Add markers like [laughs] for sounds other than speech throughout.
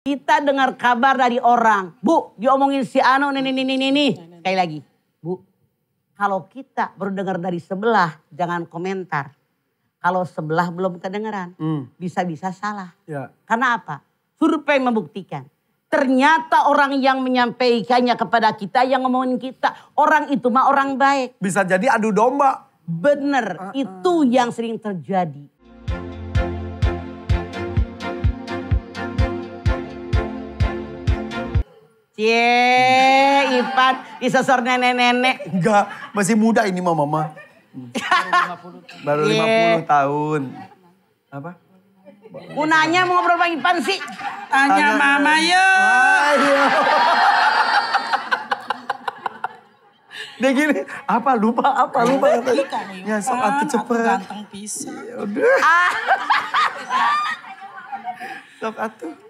Kita dengar kabar dari orang. Bu, diomongin si ano nih nih nih nih nih. Sekali lagi. Bu, kalau kita baru dengar dari sebelah, jangan komentar. Kalau sebelah belum kedengeran, hmm. bisa-bisa hmm. salah. Ya. Karena apa? Survei membuktikan. Ternyata orang yang menyampaikannya kepada kita, yang ngomongin kita, orang itu mah orang baik. Bisa jadi adu domba. Bener, uh -uh. itu yang sering terjadi. Cie, Ipan disosor nenek-nenek. Enggak, masih muda ini mama. mama. Baru 50, Baru 50 tahun. Apa? Mau mau ngobrol sama Ipan sih. Tanya, Tanya mama yo. Dia gini, apa lupa, apa lupa. Ya, sok aku cepet. Ganteng pisah. Ya udah. [laughs] Sok atuh.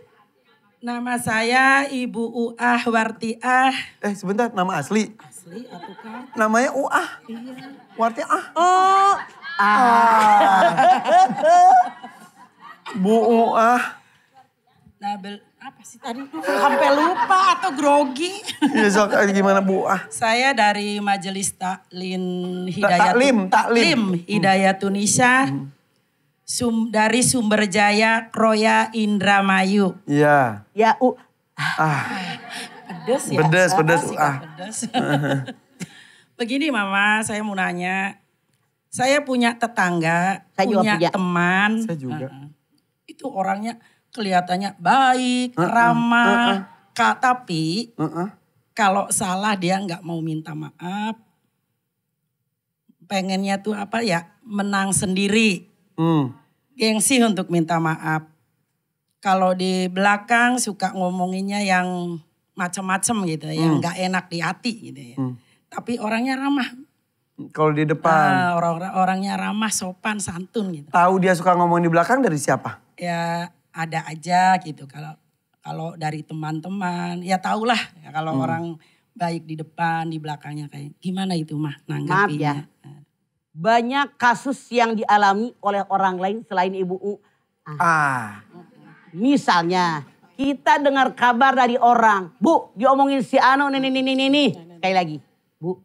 Nama saya Ibu Uah Wartiah. Eh sebentar, nama asli? Asli, aku kan. Namanya Uah? Iya. Wartiah? Ah. Oh. Ah. Bu Uah. Nabel apa sih tadi sampai lupa atau grogi? Iya, so, eh, gimana Bu Uah? Saya dari Majelis Taklin Hidayat. Taklim, Taklim. Taklim Hidayat Tunisia. Hmm sum, dari Sumber Jaya Kroya Indramayu. Iya. Ya, U. Ah. ah. Pedes ya. Pedes, pedes. Ah. Pedes. [laughs] Begini Mama, saya mau nanya. Saya punya tetangga, saya punya, punya teman. Saya juga. Uh, itu orangnya kelihatannya baik, uh -uh. ramah. Uh -uh. Kak, tapi uh -uh. kalau salah dia nggak mau minta maaf. Pengennya tuh apa ya, menang sendiri. Hmm gengsi untuk minta maaf. Kalau di belakang suka ngomonginnya yang macem-macem gitu, hmm. yang nggak enak di hati gitu ya. Hmm. Tapi orangnya ramah. Kalau di depan? nah, orang, orangnya ramah, sopan, santun gitu. Tahu dia suka ngomong di belakang dari siapa? Ya ada aja gitu. Kalau kalau dari teman-teman, ya tahulah ya, kalau hmm. orang baik di depan, di belakangnya kayak gimana itu mah nanggapinya. Maaf ya. Nah banyak kasus yang dialami oleh orang lain selain Ibu U. Ah. ah. Misalnya kita dengar kabar dari orang, Bu, diomongin si ano nih nih nih nih nih. Sekali lagi, Bu,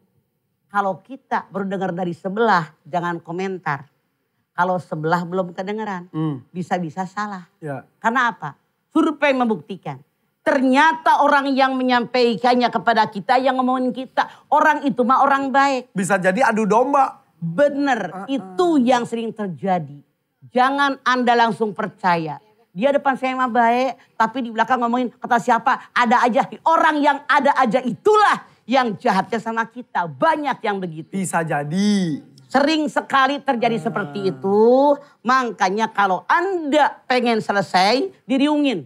kalau kita baru dengar dari sebelah, jangan komentar. Kalau sebelah belum kedengeran, bisa hmm. bisa-bisa salah. Ya. Karena apa? Survei membuktikan. Ternyata orang yang menyampaikannya kepada kita, yang ngomongin kita, orang itu mah orang baik. Bisa jadi adu domba. Benar, uh -uh. itu yang sering terjadi. Jangan Anda langsung percaya. Dia depan saya mah baik, tapi di belakang ngomongin kata siapa, ada aja. Orang yang ada aja itulah yang jahatnya sama kita. Banyak yang begitu. Bisa jadi. Sering sekali terjadi hmm. seperti ah. itu. Makanya kalau Anda pengen selesai, diriungin.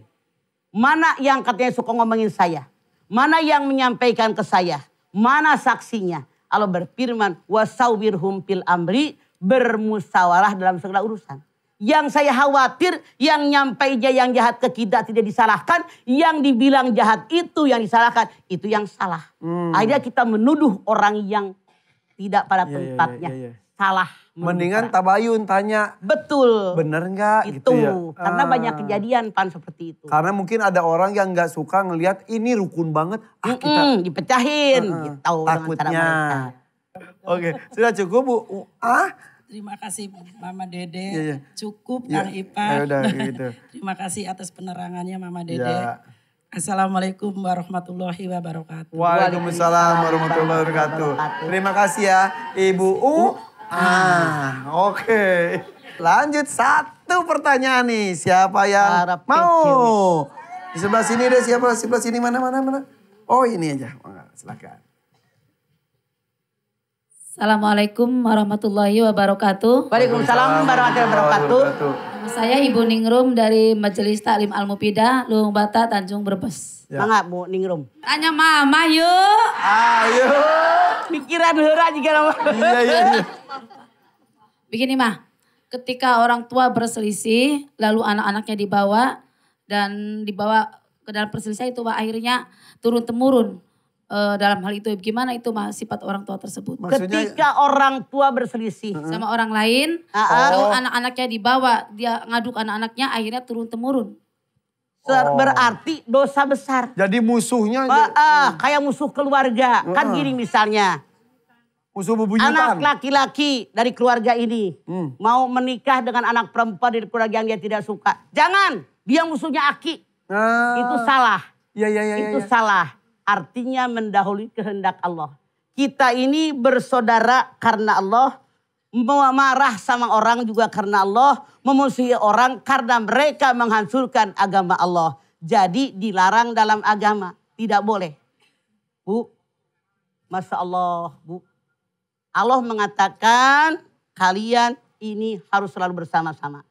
Mana yang katanya suka ngomongin saya? Mana yang menyampaikan ke saya? Mana saksinya? Allah berfirman, wasawirhum fil amri, bermusyawarah dalam segala urusan. Yang saya khawatir, yang nyampai yang jahat ke kita tidak disalahkan, yang dibilang jahat itu yang disalahkan, itu yang salah. Hmm. Akhirnya kita menuduh orang yang tidak pada yeah, iya, iya, tempatnya, yeah, yeah, yeah. salah mendingan tabayun tanya betul bener nggak gitu itu gitu ya? karena ah. banyak kejadian pan seperti itu karena mungkin ada orang yang nggak suka ngelihat ini rukun banget ah mm -mm, dipecahin uh -uh. gitu takutnya oke okay. sudah cukup bu ah Terima kasih Mama Dede, ya, ya. cukup yeah. Kang ipa Ya, udah, gitu. [laughs] Terima kasih atas penerangannya Mama Dede. yeah. Assalamualaikum warahmatullahi wabarakatuh. Waalaikumsalam warahmatullahi wabarakatuh. Terima kasih ya Ibu U. Ah, oke. Okay. Lanjut satu pertanyaan nih. Siapa yang Harap mau? Di sebelah sini deh, siapa? Sebelah sini mana mana mana? Oh, ini aja. Silakan. Assalamualaikum warahmatullahi wabarakatuh. Waalaikumsalam warahmatullahi wabarakatuh. Saya Ibu Ningrum dari Majelis Taklim Al Mupida, Luung Bata, Tanjung Brebes. Ya. Mangga Bu Ningrum. Tanya Mama yuk. Ayo. Ah, Pikiran hura juga iya iya. iya. Begini mah, ketika orang tua berselisih, lalu anak-anaknya dibawa dan dibawa ke dalam perselisihan itu mah akhirnya turun temurun uh, eh, dalam hal itu gimana itu mah sifat orang tua tersebut Maksudnya, ketika orang tua berselisih sama orang lain ah, ah. lalu anak-anaknya dibawa dia ngaduk anak-anaknya akhirnya turun temurun oh. berarti dosa besar jadi musuhnya Uh, uh, kayak musuh keluarga -uh. kan gini misalnya Musuh bebuyutan. Anak laki-laki dari keluarga ini hmm. mau menikah dengan anak perempuan dari keluarga yang dia tidak suka. Jangan, dia musuhnya Aki. Ah. Itu salah. Ya, ya, ya, ya Itu ya, salah. Artinya mendahului kehendak Allah. Kita ini bersaudara karena Allah. Marah sama orang juga karena Allah. Memusuhi orang karena mereka menghancurkan agama Allah. Jadi dilarang dalam agama. Tidak boleh. Bu, Masya Allah, Bu Allah mengatakan kalian ini harus selalu bersama-sama.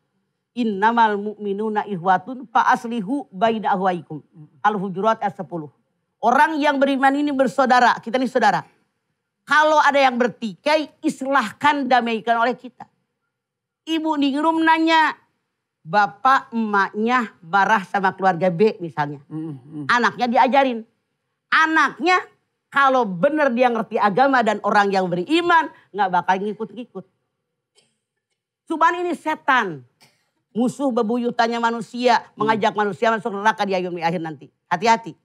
Innamal mu'minuna ihwatun fa'aslihu baina ahwaikum. Al-Hujurat ayat 10. Orang yang beriman ini bersaudara, kita ini saudara. Kalau ada yang bertikai, islahkan damaikan oleh kita. Ibu Ningrum nanya, bapak emaknya barah sama keluarga B misalnya. Anaknya diajarin. Anaknya kalau benar dia ngerti agama dan orang yang beriman, nggak bakal ngikut-ngikut. Cuman ini setan. Musuh bebuyutannya manusia. Hmm. Mengajak manusia masuk neraka di akhir nanti. Hati-hati.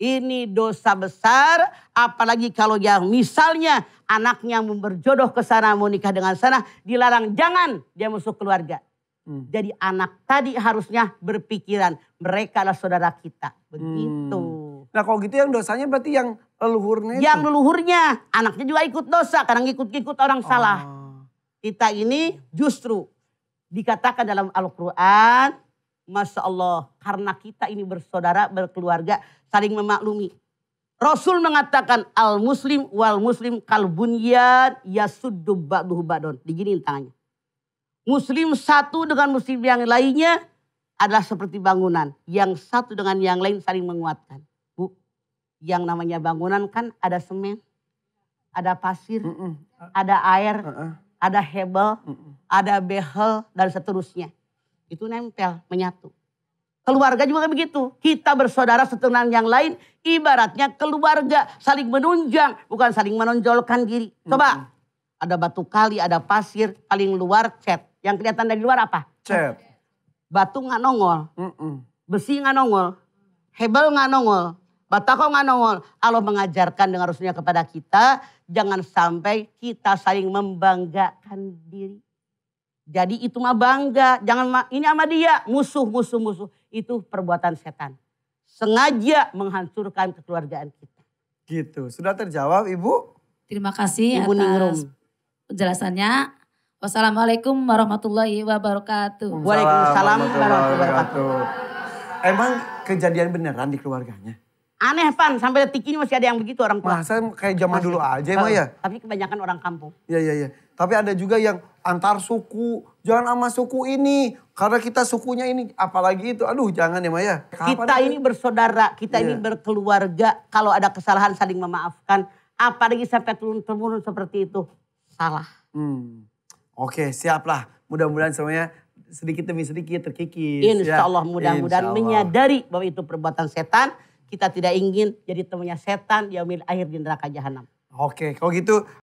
Ini dosa besar, apalagi kalau yang misalnya anaknya berjodoh ke sana, mau nikah dengan sana, dilarang jangan dia masuk keluarga. Hmm. Jadi anak tadi harusnya berpikiran mereka adalah saudara kita. Begitu. Hmm. Nah kalau gitu yang dosanya berarti yang leluhurnya itu. Yang leluhurnya. Anaknya juga ikut dosa karena ikut-ikut orang oh. salah. Kita ini justru dikatakan dalam Al-Quran. Masya Allah. Karena kita ini bersaudara, berkeluarga, saling memaklumi. Rasul mengatakan al-muslim wal muslim kalbunyan yasuddu ba'duhu ba'don. Diginiin tangannya. Muslim satu dengan muslim yang lainnya adalah seperti bangunan. Yang satu dengan yang lain saling menguatkan yang namanya bangunan kan ada semen, ada pasir, mm -mm. ada air, mm -mm. ada hebel, mm -mm. ada behel dan seterusnya. Itu nempel, menyatu. Keluarga juga begitu. Kita bersaudara seturunan yang lain, ibaratnya keluarga saling menunjang, bukan saling menonjolkan diri. Coba, mm -mm. ada batu kali, ada pasir, paling luar cat. Yang kelihatan dari luar apa? Cat. Batu nggak nongol, mm -mm. besi nggak nongol, hebel nggak nongol, Batako nga Allah mengajarkan dengan Rasulnya kepada kita, jangan sampai kita saling membanggakan diri. Jadi itu mah bangga, jangan ini sama dia, musuh, musuh, musuh. Itu perbuatan setan. Sengaja menghancurkan kekeluargaan kita. Gitu, sudah terjawab Ibu? Terima kasih Ibu atas Ningrum. penjelasannya. Wassalamualaikum warahmatullahi wabarakatuh. Waalaikumsalam warahmatullahi wabarakatuh. Emang kejadian beneran di keluarganya? Aneh Pan, sampai detik ini masih ada yang begitu orang tua. Masa kayak zaman masih. dulu aja emang ya? Tapi kebanyakan orang kampung. Iya, iya, iya. Tapi ada juga yang antar suku, jangan sama suku ini. Karena kita sukunya ini, apalagi itu. Aduh jangan ya Maya. Kapan kita ada? ini bersaudara, kita yeah. ini iya. berkeluarga. Kalau ada kesalahan saling memaafkan. Apalagi sampai turun turun seperti itu. Salah. Hmm. Oke siaplah. Mudah-mudahan semuanya sedikit demi sedikit terkikis. Insya ya. Allah mudah-mudahan menyadari bahwa itu perbuatan setan kita tidak ingin jadi temannya setan yang akhir di neraka jahanam. Oke, kalau gitu